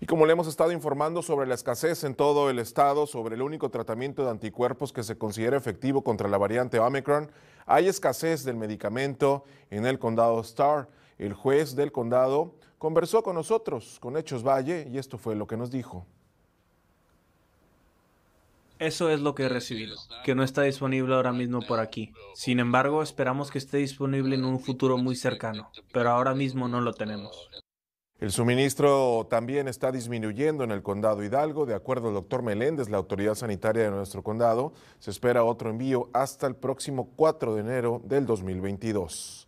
Y como le hemos estado informando sobre la escasez en todo el estado, sobre el único tratamiento de anticuerpos que se considera efectivo contra la variante Omicron, hay escasez del medicamento en el condado Star. El juez del condado conversó con nosotros, con Hechos Valle, y esto fue lo que nos dijo. Eso es lo que he recibido, que no está disponible ahora mismo por aquí. Sin embargo, esperamos que esté disponible en un futuro muy cercano, pero ahora mismo no lo tenemos. El suministro también está disminuyendo en el condado Hidalgo. De acuerdo al doctor Meléndez, la autoridad sanitaria de nuestro condado, se espera otro envío hasta el próximo 4 de enero del 2022.